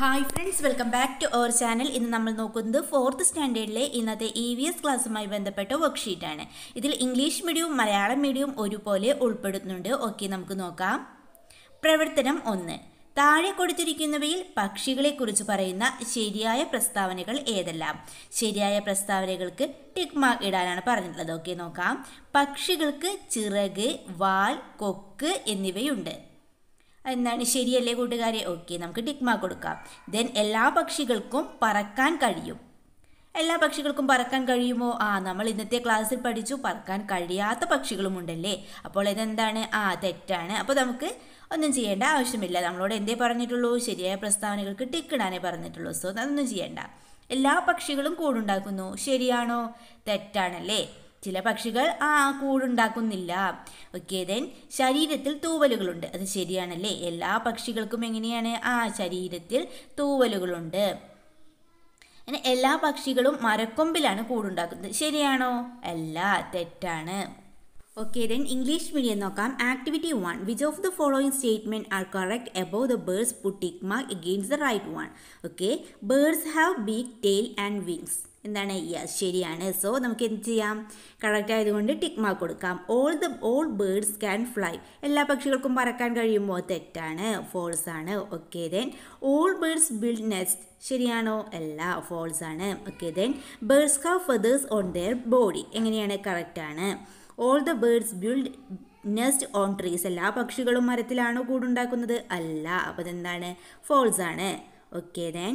Hi friends welcome back to our channel ഇന്ന് നമ്മൾ നോക്കുന്നത് ഫോർത്ത് സ്റ്റാൻഡേർഡിലെ ഇന്നത്തെ ഇ വി എസ് ക്ലാസ്സുമായി ബന്ധപ്പെട്ട വർക്ക്ഷീറ്റാണ് ഇതിൽ ഇംഗ്ലീഷ് മീഡിയവും മലയാളം മീഡിയവും ഒരുപോലെ ഉൾപ്പെടുന്നുണ്ട് ഓക്കെ നമുക്ക് നോക്കാം പ്രവർത്തനം ഒന്ന് താഴെ കൊടുത്തിരിക്കുന്നവയിൽ പക്ഷികളെക്കുറിച്ച് പറയുന്ന ശരിയായ പ്രസ്താവനകൾ ഏതെല്ലാം ശരിയായ പ്രസ്താവനകൾക്ക് ടിക് മാർക്ക് ഇടാനാണ് പറഞ്ഞിട്ടുള്ളത് ഓക്കെ നോക്കാം പക്ഷികൾക്ക് ചിറക് വാൽ കൊക്ക് എന്നിവയുണ്ട് എന്താണ് ശരിയല്ലേ കൂട്ടുകാരെ ഓക്കെ നമുക്ക് ടിക്മ കൊടുക്കാം ദെൻ എല്ലാ പക്ഷികൾക്കും പറക്കാൻ കഴിയും എല്ലാ പക്ഷികൾക്കും പറക്കാൻ കഴിയുമോ ആ നമ്മൾ ഇന്നത്തെ ക്ലാസ്സിൽ പഠിച്ചു പറക്കാൻ കഴിയാത്ത പക്ഷികളും ഉണ്ടല്ലേ അപ്പോൾ ഇതെന്താണ് ആ തെറ്റാണ് അപ്പോൾ നമുക്ക് ഒന്നും ചെയ്യേണ്ട ആവശ്യമില്ല നമ്മളോട് എന്തേ പറഞ്ഞിട്ടുള്ളൂ ശരിയായ പ്രസ്താവനകൾക്ക് ടിക്കിടാനേ പറഞ്ഞിട്ടുള്ളൂ സോ അതൊന്നും ചെയ്യേണ്ട എല്ലാ പക്ഷികളും കൂടുണ്ടാക്കുന്നു ശരിയാണോ തെറ്റാണല്ലേ ചില പക്ഷികൾ ആ കൂടുണ്ടാക്കുന്നില്ല ഓക്കെ ദെൻ ശരീരത്തിൽ തൂവലുകളുണ്ട് അത് ശരിയാണല്ലേ എല്ലാ പക്ഷികൾക്കും എങ്ങനെയാണ് ആ ശരീരത്തിൽ തൂവലുകളുണ്ട് എല്ലാ പക്ഷികളും മരക്കൊമ്പിലാണ് കൂടുണ്ടാക്കുന്നത് ശരിയാണോ അല്ല തെറ്റാണ് ഓക്കെ then ഇംഗ്ലീഷ് മീഡിയം നോക്കാം activity one which of the following statement are correct above the birds put tick mark against the right one okay birds have beak tail and wings എന്താണ് യെസ് ശരിയാണ് സോ നമുക്ക് എന്ത് ചെയ്യാം correct ആയതുകൊണ്ട് tick mark കൊടുക്കാം all the all birds can fly എല്ലാ പക്ഷികൾക്കും പറക്കാൻ കഴിയുമോ തെറ്റാണ് ഫോൾസ് ആണ് okay then all birds build nest ശരിയാണോ അല്ല ഫോൾസ് ആണ് okay then birds have feathers on their body എങ്ങനെയാണ് കറക്റ്റാണ് all the birds build nest on trees എല്ലാ പക്ഷികളും മരത്തിലാണോ കൂടുണ്ടാക്കുന്നത് അല്ല അപ്പോൾ അതെന്താണ് ഫോൾസ് ആണ് ഓക്കെ ദെൻ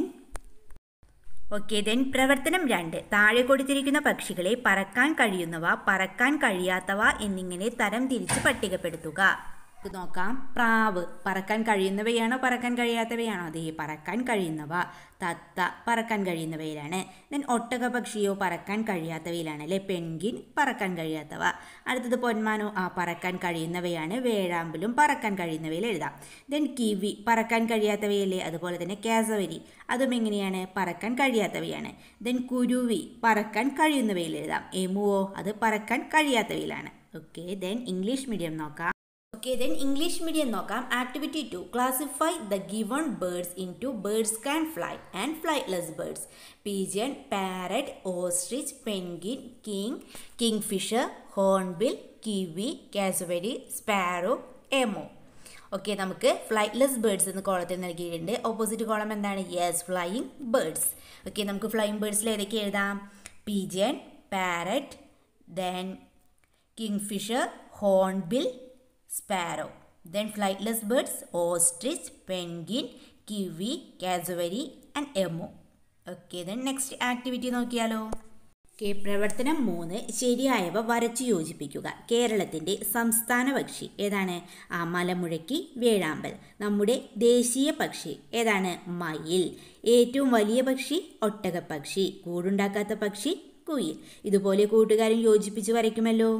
ഓക്കെ ദെൻ പ്രവർത്തനം രണ്ട് താഴെ കൊടുത്തിരിക്കുന്ന പക്ഷികളെ പറക്കാൻ കഴിയുന്നവ പറക്കാൻ കഴിയാത്തവ എന്നിങ്ങനെ തരം തിരിച്ച് പട്ടികപ്പെടുത്തുക നമുക്ക് നോക്കാം പ്രാവ് പറക്കാൻ കഴിയുന്നവയാണോ പറക്കാൻ കഴിയാത്തവയാണോ അതേ പറക്കാൻ കഴിയുന്നവ തത്ത പറക്കാൻ കഴിയുന്നവയിലാണ് ദെൻ ഒട്ടക പക്ഷിയോ പറക്കാൻ കഴിയാത്തവയിലാണ് അല്ലെ പെൻഗിൻ പറക്കാൻ കഴിയാത്തവ അടുത്തത് പൊന്മാനോ ആ പറക്കാൻ കഴിയുന്നവയാണ് വേഴാമ്പലും പറക്കാൻ കഴിയുന്നവയിൽ എഴുതാം ദെൻ കിവി പറക്കാൻ കഴിയാത്തവയല്ലേ അതുപോലെ തന്നെ കേസവരി അതും എങ്ങനെയാണ് പറക്കാൻ കഴിയാത്തവയാണ് ദെൻ കുരുവി പറക്കാൻ കഴിയുന്നവയിൽ എഴുതാം എമുവോ അത് പറക്കാൻ കഴിയാത്തവയിലാണ് ഓക്കെ ദെൻ ഇംഗ്ലീഷ് മീഡിയം നോക്കാം ഓക്കെ ദെൻ ഇംഗ്ലീഷ് മീഡിയം നോക്കാം activity two classify the given birds in two birds can fly and flightless birds pigeon parrot ostrich penguin king kingfisher hornbill kiwi cassowary sparrow emu okay നമുക്ക് flightless birds എന്ന കോളത്തിൽ നൽകിയിട്ടുണ്ട് opposite column എന്താണ് yes flying birds okay നമുക്ക് flying ബേർഡ്സിൽ ഏതൊക്കെ എഴുതാം pigeon parrot then kingfisher hornbill sparrow then flightless birds ostrich penguin kiwi cassowary and emu okay then next activity നോക്കിയാലോ ഓക്കെ പ്രവർത്തനം മൂന്ന് ശരിയായവ വരച്ചു യോജിപ്പിക്കുക കേരളത്തിൻ്റെ സംസ്ഥാന പക്ഷി ഏതാണ് ആ മലമുഴക്കി വേഴാമ്പൽ നമ്മുടെ ദേശീയ പക്ഷി ഏതാണ് മയിൽ ഏറ്റവും വലിയ പക്ഷി ഒട്ടകപ്പക്ഷി കൂടുണ്ടാക്കാത്ത പക്ഷി കുയിൽ ഇതുപോലെ കൂട്ടുകാരും യോജിപ്പിച്ച് വരയ്ക്കുമല്ലോ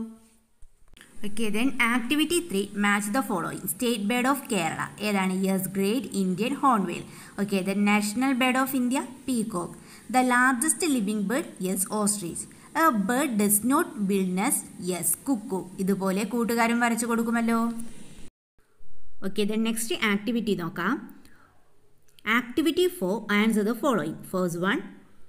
okay then activity three match the following state bird of Kerala ഏതാണ് yes great Indian hornbill okay then national bird of India peacock the largest living bird yes ostrich a bird does not build nest yes cuckoo ഇതുപോലെ കൂട്ടുകാരും വരച്ചു കൊടുക്കുമല്ലോ okay then next activity നോക്കാം activity four answer the following first one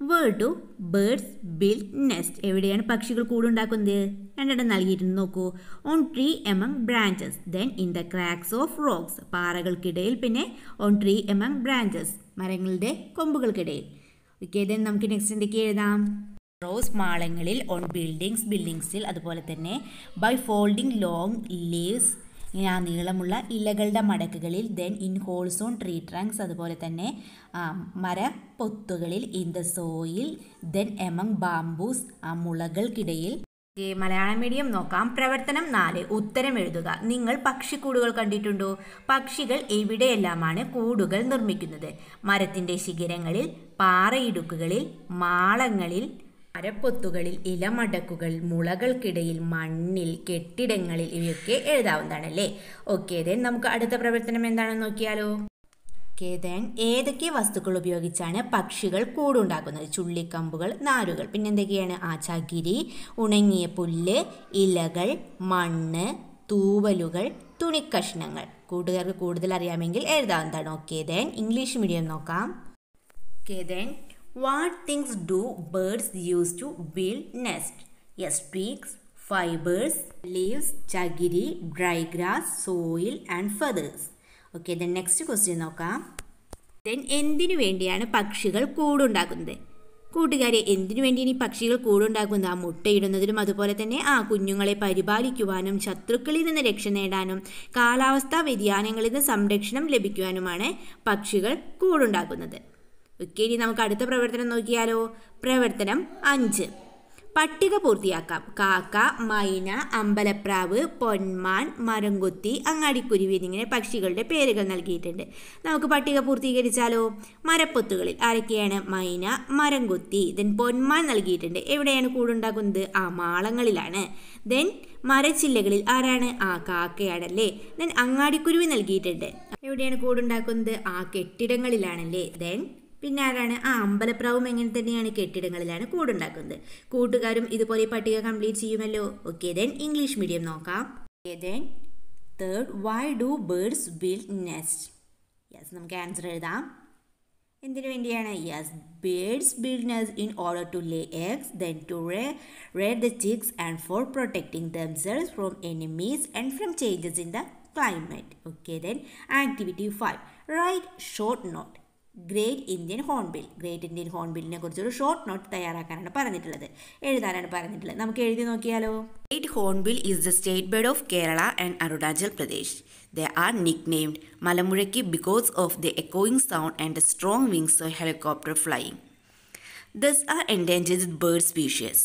where do birds build nest എവിടെയാണ് പക്ഷികൾ കൂടുണ്ടാക്കുന്നത് രണ്ടെണ്ണം നൽകിയിരുന്നു നോക്കൂ on tree among branches then in the cracks of rocks പാറകൾക്കിടയിൽ പിന്നെ ഓൺ ട്രീ എമംഗ് ബ്രാഞ്ചസ് മരങ്ങളുടെ കൊമ്പുകൾക്കിടയിൽ ഓക്കെ ദെൻ നമുക്ക് നെക്സ്റ്റ് എന്തൊക്കെ എഴുതാം റോസ് മാളങ്ങളിൽ ഓൺ ബിൽഡിങ്സ് ബിൽഡിങ്സിൽ അതുപോലെ തന്നെ ബൈ ഫോൾഡിങ് ലോങ് ലീവ്സ് ഇങ്ങനെ ആ നീളമുള്ള ഇലകളുടെ മടക്കുകളിൽ then in holes on tree trunks അതുപോലെ തന്നെ മര പൊത്തുകളിൽ in the soil then among bamboos ആ മുളകൾക്കിടയിൽ മലയാള മീഡിയം നോക്കാം പ്രവർത്തനം നാല് ഉത്തരം എഴുതുക നിങ്ങൾ പക്ഷിക്കൂടുകൾ കണ്ടിട്ടുണ്ടോ പക്ഷികൾ എവിടെയെല്ലാമാണ് കൂടുകൾ നിർമ്മിക്കുന്നത് മരത്തിൻ്റെ ശിഖരങ്ങളിൽ പാറയിടുക്കുകളിൽ മാളങ്ങളിൽ അരപ്പൊത്തുകളിൽ ഇലമടക്കുകൾ മുളകൾക്കിടയിൽ മണ്ണിൽ കെട്ടിടങ്ങളിൽ ഇവയൊക്കെ എഴുതാവുന്നതാണ് അല്ലേ ഓക്കെ ദെൻ നമുക്ക് അടുത്ത പ്രവർത്തനം എന്താണെന്ന് നോക്കിയാലോ ഓക്കെ ദെൻ ഏതൊക്കെ വസ്തുക്കൾ ഉപയോഗിച്ചാണ് പക്ഷികൾ കൂടുണ്ടാക്കുന്നത് ചുള്ളിക്കമ്പുകൾ നാരുകൾ പിന്നെന്തൊക്കെയാണ് ആച്ചാഗിരി ഉണങ്ങിയ പുല്ല് ഇലകൾ മണ്ണ് തൂവലുകൾ തുണിക്കഷ്ണങ്ങൾ കൂട്ടുകാർക്ക് കൂടുതൽ അറിയാമെങ്കിൽ എഴുതാവുന്നതാണ് ഓക്കെ ദെൻ ഇംഗ്ലീഷ് മീഡിയം നോക്കാം okay what things do birds use to build nest yes twigs fibres leaves ചകിരി dry grass soil and feathers okay then next question നോക്കാം ദെൻ എന്തിനു വേണ്ടിയാണ് പക്ഷികൾ കൂടുണ്ടാക്കുന്നത് കൂട്ടുകാരെ എന്തിനു വേണ്ടിയാണ് ഈ പക്ഷികൾ കൂടുണ്ടാക്കുന്നത് ആ മുട്ടയിടുന്നതിനും അതുപോലെ തന്നെ ആ കുഞ്ഞുങ്ങളെ പരിപാലിക്കുവാനും ശത്രുക്കളിൽ നിന്ന് രക്ഷ നേടാനും കാലാവസ്ഥാ വ്യതിയാനങ്ങളിൽ നിന്ന് സംരക്ഷണം ലഭിക്കുവാനുമാണ് പക്ഷികൾ കൂടുണ്ടാക്കുന്നത് ഓക്കെ ഇനി നമുക്ക് അടുത്ത പ്രവർത്തനം നോക്കിയാലോ പ്രവർത്തനം അഞ്ച് പട്ടിക പൂർത്തിയാക്കാം കാക്ക മൈന അമ്പലപ്രാവ് പൊന്മാൻ മരംകുത്തി അങ്ങാടിക്കുരുവി എന്നിങ്ങനെ പക്ഷികളുടെ പേരുകൾ നൽകിയിട്ടുണ്ട് നമുക്ക് പട്ടിക പൂർത്തീകരിച്ചാലോ മരപ്പൊത്തുകളിൽ ആരൊക്കെയാണ് മൈന മരംകുത്തി ദെൻ പൊന്മാൻ നൽകിയിട്ടുണ്ട് എവിടെയാണ് കൂടുണ്ടാക്കുന്നത് ആ മാളങ്ങളിലാണ് ദെൻ മരച്ചില്ലകളിൽ ആരാണ് ആ കാക്കയാണല്ലേ ദെൻ അങ്ങാടിക്കുരുവി നൽകിയിട്ടുണ്ട് എവിടെയാണ് കൂടുണ്ടാക്കുന്നത് ആ കെട്ടിടങ്ങളിലാണല്ലേ ദെൻ പിന്നെ ആരാണ് ആ അമ്പലപ്രാവും എങ്ങനെ തന്നെയാണ് കെട്ടിടങ്ങളിലാണ് കൂടുണ്ടാക്കുന്നത് കൂട്ടുകാരും ഇതുപോലെ പട്ടിക കംപ്ലീറ്റ് ചെയ്യുമല്ലോ ഓക്കെ ദെൻ ഇംഗ്ലീഷ് മീഡിയം നോക്കാം okay then third why do birds build nest yes നമുക്ക് ആൻസർ എഴുതാം എന്തിനു വേണ്ടിയാണ് yes birds build nest in order to lay eggs then to rear rear the chicks and for protecting themselves from enemies and from changes in the climate okay then activity five write short note great Indian hornbill great Indian ഹോൺബില്ലിനെ കുറിച്ചൊരു short not തയ്യാറാക്കാനാണ് പറഞ്ഞിട്ടുള്ളത് എഴുതാനാണ് പറഞ്ഞിട്ടുള്ളത് നമുക്ക് എഴുതി നോക്കിയാലോ great hornbill is the state bird of Kerala and Arunachal Pradesh they are nicknamed മലമുഴയ്ക്ക് because of the എക്കോയിങ് sound and the strong wings of helicopter flying thus are endangered bird species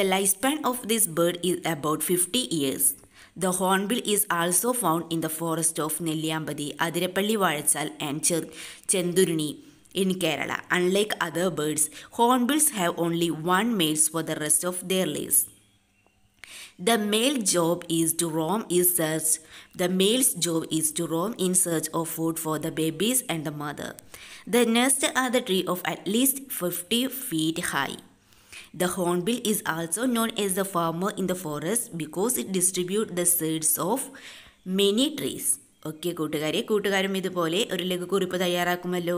the life span of this bird is about fifty years The hornbill is also found in the forest of Nelliyampadi, Adirapalli Vazhachal and Chendurini in Kerala. Unlike other birds, hornbills have only one mate for the rest of their lives. The male job is to roam in search. The male's job is to roam in search of food for the babies and the mother. The nests are the tree of at least 50 feet high. The hornbill is also known as the farmer in the forest because it distributes the seeds of many trees. Okay കൂട്ടുകാരെ കൂട്ടുകാരും ഇതുപോലെ ഒരു ലഘുക്കുറിപ്പ് തയ്യാറാക്കുമല്ലോ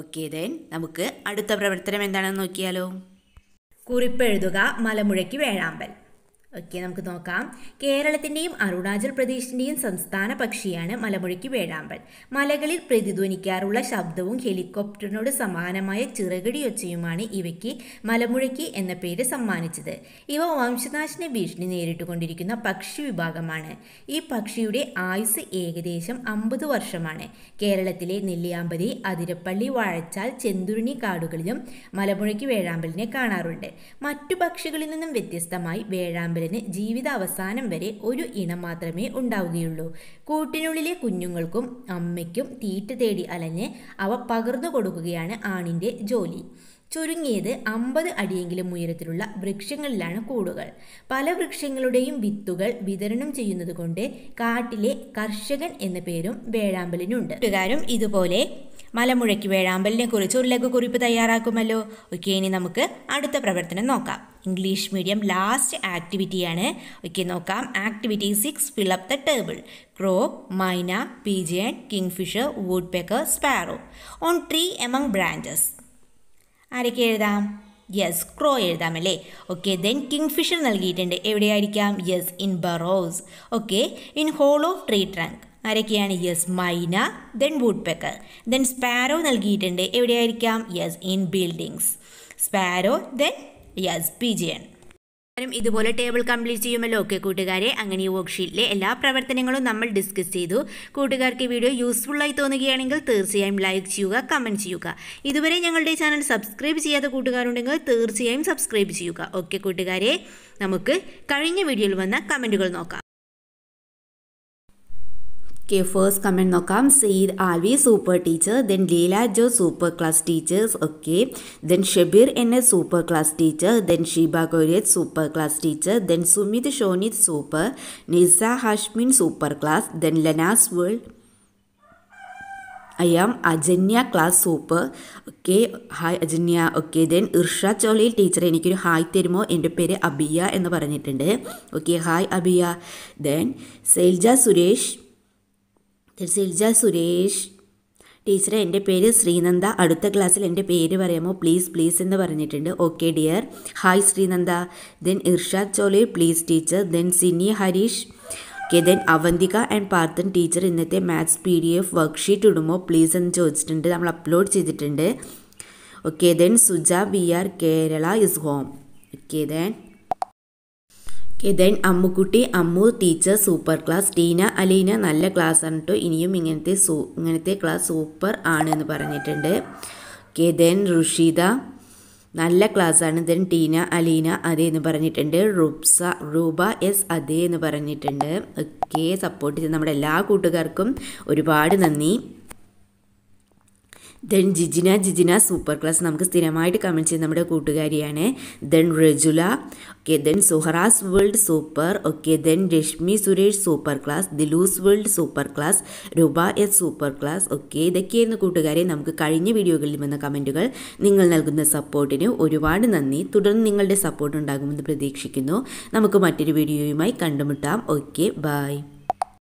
okay then നമുക്ക് അടുത്ത പ്രവർത്തനം എന്താണെന്ന് നോക്കിയാലോ കുറിപ്പെഴുതുക മലമുഴയ്ക്ക് വേഴാമ്പൽ ഓക്കെ നമുക്ക് നോക്കാം കേരളത്തിൻ്റെയും അരുണാചൽ പ്രദേശിൻ്റെയും സംസ്ഥാന പക്ഷിയാണ് മലമുഴക്കി വേഴാമ്പൽ മലകളിൽ പ്രതിധ്വനിക്കാറുള്ള ശബ്ദവും ഹെലികോപ്റ്ററിനോട് സമാനമായ ചിറകടി ഒച്ചയുമാണ് ഇവയ്ക്ക് മലമുഴക്കി എന്ന പേര് സമ്മാനിച്ചത് ഇവ വംശനാശിനെ ഭീഷണി നേരിട്ടുകൊണ്ടിരിക്കുന്ന പക്ഷി വിഭാഗമാണ് ഈ പക്ഷിയുടെ ആയുസ് ഏകദേശം അമ്പത് വർഷമാണ് കേരളത്തിലെ നെല്ലിയാമ്പതി അതിരപ്പള്ളി വാഴച്ചാൽ ചെന്തുരുണി കാടുകളിലും മലമുഴക്കി വേഴാമ്പലിനെ കാണാറുണ്ട് മറ്റു പക്ഷികളിൽ നിന്നും വ്യത്യസ്തമായി വേഴാമ്പൽ മുയലിന് ജീവിതാവസാനം വരെ ഒരു ഇണം മാത്രമേ ഉണ്ടാവുകയുള്ളൂ കൂട്ടിനുള്ളിലെ കുഞ്ഞുങ്ങൾക്കും അമ്മയ്ക്കും തീറ്റ തേടി അലഞ്ഞ് അവ പകർന്നു കൊടുക്കുകയാണ് ആണിൻ്റെ ജോലി ചുരുങ്ങിയത് അമ്പത് അടിയെങ്കിലും ഉയരത്തിലുള്ള വൃക്ഷങ്ങളിലാണ് കൂടുകൾ പല വൃക്ഷങ്ങളുടെയും വിത്തുകൾ വിതരണം ചെയ്യുന്നത് കൊണ്ട് കാട്ടിലെ കർഷകൻ എന്ന പേരും വേഴാമ്പലിനുണ്ട് കൂട്ടുകാരും ഇതുപോലെ മലമുഴക്കി വേഴാമ്പലിനെ കുറിച്ച് ഒരു കുറിപ്പ് തയ്യാറാക്കുമല്ലോ ഓക്കെ ഇനി നമുക്ക് അടുത്ത പ്രവർത്തനം നോക്കാം ഇംഗ്ലീഷ് മീഡിയം ലാസ്റ്റ് ആക്ടിവിറ്റിയാണ് ഓക്കെ നോക്കാം activity six up the table crow myna pigeon kingfisher woodpecker sparrow on tree among branches ആരൊക്കെ എഴുതാം യെസ് ക്രോ എഴുതാം അല്ലേ ഓക്കെ ദെൻ കിങ് ഫിഷർ നൽകിയിട്ടുണ്ട് എവിടെയായിരിക്കാം yes in burrows okay in hole of tree trunk ആരൊക്കെയാണ് yes myna then woodpecker then sparrow നൽകിയിട്ടുണ്ട് എവിടെയായിരിക്കാം yes in buildings sparrow then yes pigeon ും ഇതുപോലെ ടേബിൾ കംപ്ലീറ്റ് ചെയ്യുമല്ലോ ഒക്കെ കൂട്ടുകാരെ അങ്ങനെ ഈ വർക്ക്ഷീറ്റിലെ എല്ലാ പ്രവർത്തനങ്ങളും നമ്മൾ ഡിസ്കസ് ചെയ്തു കൂട്ടുകാർക്ക് വീഡിയോ യൂസ്ഫുൾ ആയി തോന്നുകയാണെങ്കിൽ തീർച്ചയായും ലൈക്ക് ചെയ്യുക കമൻറ്റ് ചെയ്യുക ഇതുവരെ ഞങ്ങളുടെ ചാനൽ സബ്സ്ക്രൈബ് ചെയ്യാത്ത കൂട്ടുകാരുണ്ടെങ്കിൽ തീർച്ചയായും സബ്സ്ക്രൈബ് ചെയ്യുക ഓക്കെ കൂട്ടുകാരെ നമുക്ക് കഴിഞ്ഞ വീഡിയോയിൽ വന്ന കമൻറ്റുകൾ നോക്കാം ഓക്കെ ഫേസ്റ്റ് കമൻറ്റ് നോക്കാം Syed Alvi super teacher then Leela Jo super class teachers okay then Shabeer N A super class teacher then Sheeba Goriyath super class teacher then Sumith Shonith super Nisa Hashmin super class then Lanas world I am Ajanya class super okay hi Ajanya okay then Irsha Cholayil teacher എനിക്കൊരു hi തരുമോ എൻ്റെ പേര് അബിയ എന്ന് പറഞ്ഞിട്ടുണ്ട് okay hi Abiya then Selja Suresh Silja Suresh ടീച്ചറെ എൻ്റെ പേര് ശ്രീനന്ദ അടുത്ത ക്ലാസ്സിൽ എൻ്റെ പേര് പറയാമോ പ്ലീസ് പ്ലീസ് എന്ന് പറഞ്ഞിട്ടുണ്ട് okay dear hi Sreenanda then Irshad Chole please teacher then Sini Harish okay then Avantika and Parthan teacher ഇന്നത്തെ maths P D F worksheet ഇടുമോ പ്ലീസ് എന്ന് ചോദിച്ചിട്ടുണ്ട് നമ്മൾ അപ്ലോഡ് ചെയ്തിട്ടുണ്ട് okay then Suja V R Kerala is home okay then then Ammukutty Ammu teacher super class Teena Alina നല്ല class ആണ് കേട്ടോ ഇനിയും ഇങ്ങനത്തെ സൂ ഇങ്ങനത്തെ ക്ലാസ് സൂപ്പർ ആണ് എന്ന് പറഞ്ഞിട്ടുണ്ട് ഓക്കെ ദെൻ റുഷീദ നല്ല ക്ലാസ് ആണ് ദെൻ ടീന അലീന അതേ എന്ന് പറഞ്ഞിട്ടുണ്ട് റുബ്സ റൂബ എസ് അതേ എന്ന് പറഞ്ഞിട്ടുണ്ട് ഒക്കെ സപ്പോർട്ട് ചെയ്ത് നമ്മുടെ എല്ലാ കൂട്ടുകാർക്കും ഒരുപാട് നന്ദി then Jijina Jijina super class നമുക്ക് സ്ഥിരമായിട്ട് കമൻറ്റ് ചെയ്യുന്ന നമ്മുടെ കൂട്ടുകാരിയാണ് then Rajula okay then Suharas world super okay then Reshmi Suresh super class Dilus world super class Roopa S super class okay ഇതൊക്കെയായിരുന്നു കൂട്ടുകാരെ നമുക്ക് കഴിഞ്ഞ വീഡിയോകളിൽ വന്ന കമൻറ്റുകൾ നിങ്ങൾ നൽകുന്ന സപ്പോർട്ടിന് ഒരുപാട് നന്ദി തുടർന്ന് നിങ്ങളുടെ സപ്പോർട്ട് ഉണ്ടാകുമെന്ന് പ്രതീക്ഷിക്കുന്നു നമുക്ക് മറ്റൊരു വീഡിയോയുമായി കണ്ടുമുട്ടാം ഓക്കെ ബായ്